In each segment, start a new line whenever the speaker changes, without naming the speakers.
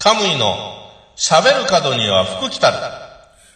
カムイの喋る角には福来たる。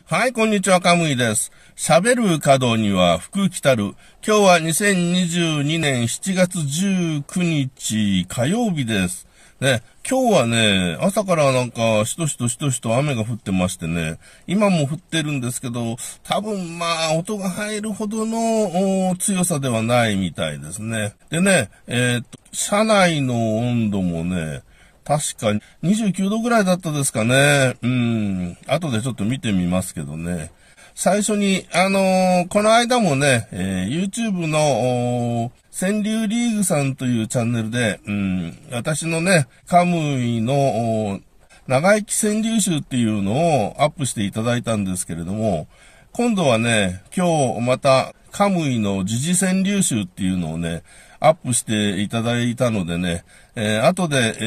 はい、こんにちは、カムイです。喋る角には福来たる。今日は2022年7月19日火曜日です。ね、今日はね、朝からなんか、しとしとしとしと雨が降ってましてね、今も降ってるんですけど、多分まあ、音が入るほどの強さではないみたいですね。でね、えー、っと、車内の温度もね、確かに、29度ぐらいだったですかね。うん。後でちょっと見てみますけどね。最初に、あのー、この間もね、えー、YouTube の、川柳リーグさんというチャンネルで、うん、私のね、カムイの、長生き川柳集っていうのをアップしていただいたんですけれども、今度はね、今日また、カムイの時事川柳集っていうのをね、アップしていただいたのでね、えー、後で、え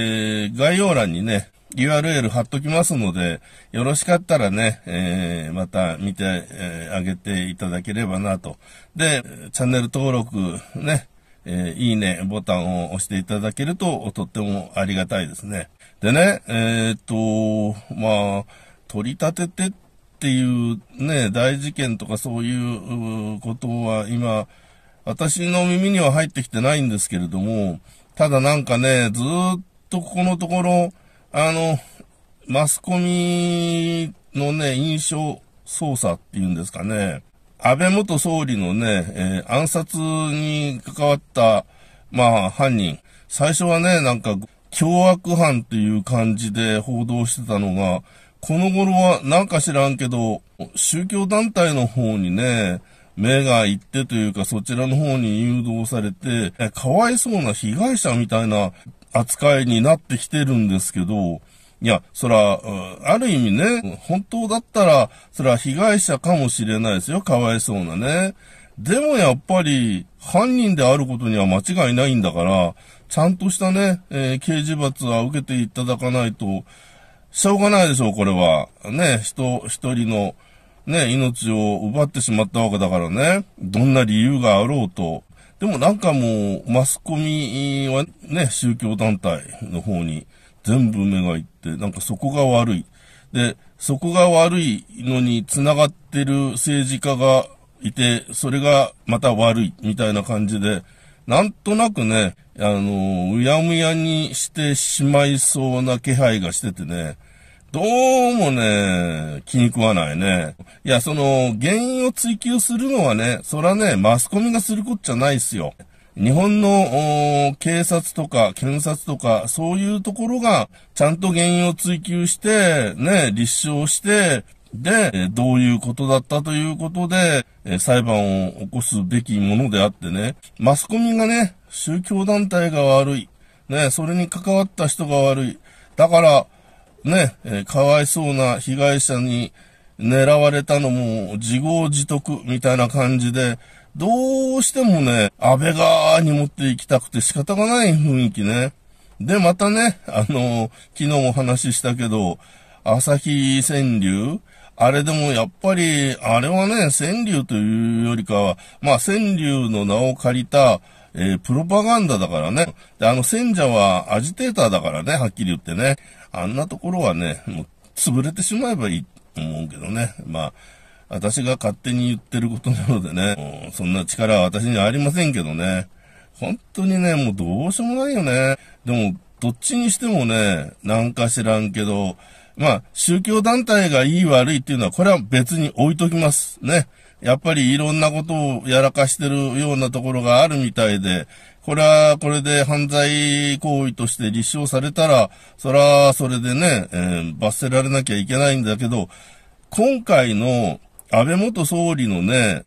ー、概要欄にね、URL 貼っときますので、よろしかったらね、えー、また見て、えー、あげていただければなと。で、チャンネル登録ね、えー、いいねボタンを押していただけるととってもありがたいですね。でね、えっと、まあ、取り立ててっていうね、大事件とかそういうことは今、私の耳には入ってきてないんですけれども、ただなんかね、ずっとここのところ、あの、マスコミのね、印象操作っていうんですかね、安倍元総理のね、えー、暗殺に関わった、まあ、犯人。最初はね、なんか、凶悪犯っていう感じで報道してたのが、この頃はなんか知らんけど、宗教団体の方にね、目が行ってというか、そちらの方に誘導されて、かわいそうな被害者みたいな扱いになってきてるんですけど、いや、そら、ある意味ね、本当だったら、そら被害者かもしれないですよ、かわいそうなね。でもやっぱり、犯人であることには間違いないんだから、ちゃんとしたね、えー、刑事罰は受けていただかないと、しょうがないでしょう、これは。ね、人、一人のね、命を奪ってしまったわけだからね、どんな理由があろうと、でもなんかもう、マスコミはね、宗教団体の方に全部目がいって、なんかそこが悪い。で、そこが悪いのに繋がってる政治家がいて、それがまた悪い、みたいな感じで、なんとなくね、あの、うやむやにしてしまいそうな気配がしててね、どうもね、気に食わないね。いや、その、原因を追求するのはね、そらね、マスコミがすることじゃないっすよ。日本の警察とか検察とか、そういうところが、ちゃんと原因を追求して、ね、立証して、で、どういうことだったということで、裁判を起こすべきものであってね、マスコミがね、宗教団体が悪い、ね、それに関わった人が悪い。だから、ね、えー、かわいそうな被害者に狙われたのも自業自得みたいな感じで、どうしてもね、安倍側に持っていきたくて仕方がない雰囲気ね。で、またね、あのー、昨日お話ししたけど、朝日川柳あれでもやっぱり、あれはね、川柳というよりかは、まあ川柳の名を借りた、えー、プロパガンダだからね。で、あの戦者はアジテーターだからね、はっきり言ってね。あんなところはね、もう潰れてしまえばいいと思うけどね。まあ、私が勝手に言ってることなのでね、そんな力は私にはありませんけどね。本当にね、もうどうしようもないよね。でも、どっちにしてもね、なんか知らんけど、まあ、宗教団体がいい悪いっていうのは、これは別に置いときます。ね。やっぱりいろんなことをやらかしてるようなところがあるみたいで、これは、これで犯罪行為として立証されたら、それはそれでね、えー、罰せられなきゃいけないんだけど、今回の安倍元総理のね、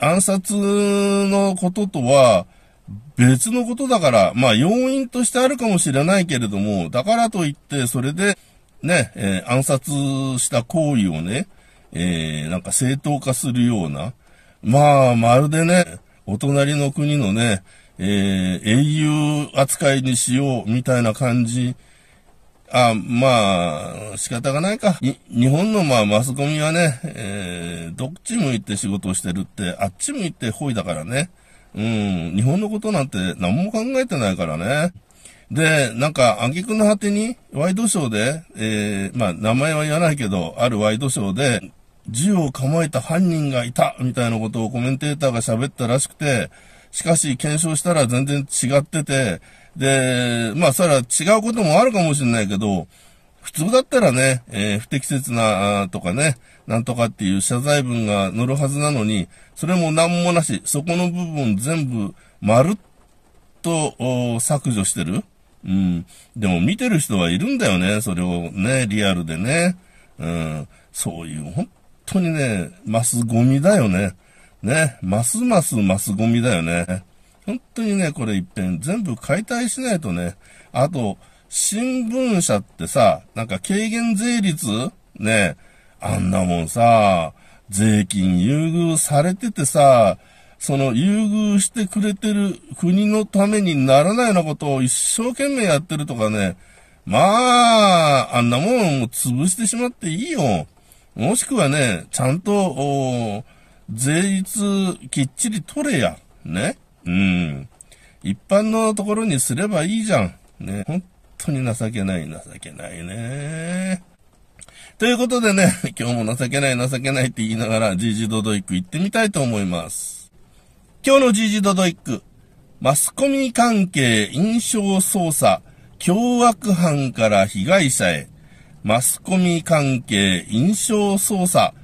暗殺のこととは、別のことだから、まあ要因としてあるかもしれないけれども、だからといって、それで、ね、えー、暗殺した行為をね、えー、なんか正当化するような、まあ、まるでね、お隣の国のね、えー、英雄扱いにしよう、みたいな感じ。あ、まあ、仕方がないか。日本のまあ、マスコミはね、えー、どっち向いて仕事をしてるって、あっち向いてほいだからね。うん、日本のことなんて何も考えてないからね。で、なんか、挙句の果てに、ワイドショーで、えー、まあ、名前は言わないけど、あるワイドショーで、銃を構えた犯人がいたみたいなことをコメンテーターが喋ったらしくて、しかし検証したら全然違ってて、で、まあそれは違うこともあるかもしれないけど、普通だったらね、えー、不適切なとかね、なんとかっていう謝罪文が載るはずなのに、それも何もなし、そこの部分全部まるっと削除してる。うん。でも見てる人はいるんだよね、それをね、リアルでね。うん。そういう、本当にね、マスゴミだよね。ね、ますますマスゴミだよね。本当にね、これ一遍全部解体しないとね。あと、新聞社ってさ、なんか軽減税率ね、あんなもんさ、税金優遇されててさ、その優遇してくれてる国のためにならないようなことを一生懸命やってるとかね、まあ、あんなもんも潰してしまっていいよ。もしくはね、ちゃんと、お税率きっちり取れや。ね。うん。一般のところにすればいいじゃん。ね。本当に情けない、情けないね。ということでね、今日も情けない、情けないって言いながら、ジージドドイック行ってみたいと思います。今日のジージドドイック、マスコミ関係印象操作、凶悪犯から被害者へ、マスコミ関係印象操作、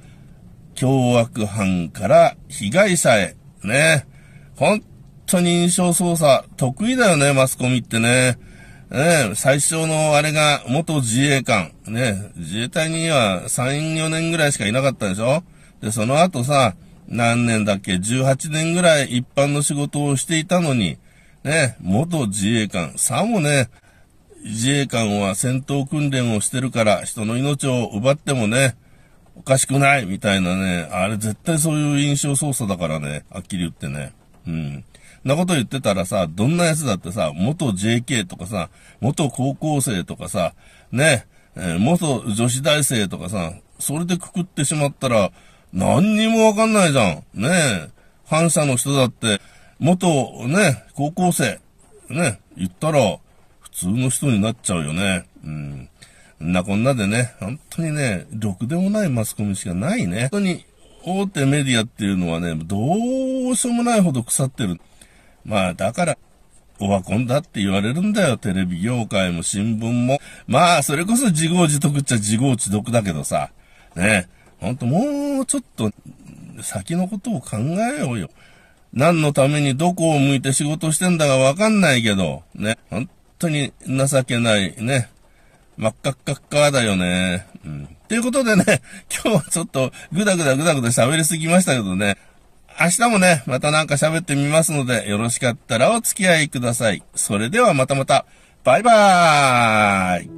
凶悪犯から被害者へ。ね。本当に印象操作得意だよね、マスコミってね。ね最初のあれが元自衛官。ね自衛隊には3、4年ぐらいしかいなかったでしょで、その後さ、何年だっけ、18年ぐらい一般の仕事をしていたのに、ね元自衛官。さもね、自衛官は戦闘訓練をしてるから人の命を奪ってもね、おかしくないみたいなね、あれ絶対そういう印象操作だからね、はっきり言ってね。うん。なこと言ってたらさ、どんな奴だってさ、元 JK とかさ、元高校生とかさ、ね、えー、元女子大生とかさ、それでくくってしまったら、何にもわかんないじゃん。ね反射の人だって、元ね、高校生、ね、言ったら、通の人になっちゃうよね。うん。んなこんなでね、本当にね、ろくでもないマスコミしかないね。本当に、大手メディアっていうのはね、どうしようもないほど腐ってる。まあ、だから、オワコンだって言われるんだよ。テレビ業界も新聞も。まあ、それこそ自業自得っちゃ自業自得だけどさ。ねほんともうちょっと、先のことを考えようよ。何のためにどこを向いて仕事してんだかわかんないけど、ね。当に情けないね。真っ赤っかっかだよね。うん。ということでね、今日はちょっとぐだぐだぐだぐだ喋りすぎましたけどね、明日もね、またなんか喋ってみますので、よろしかったらお付き合いください。それではまたまた、バイバーイ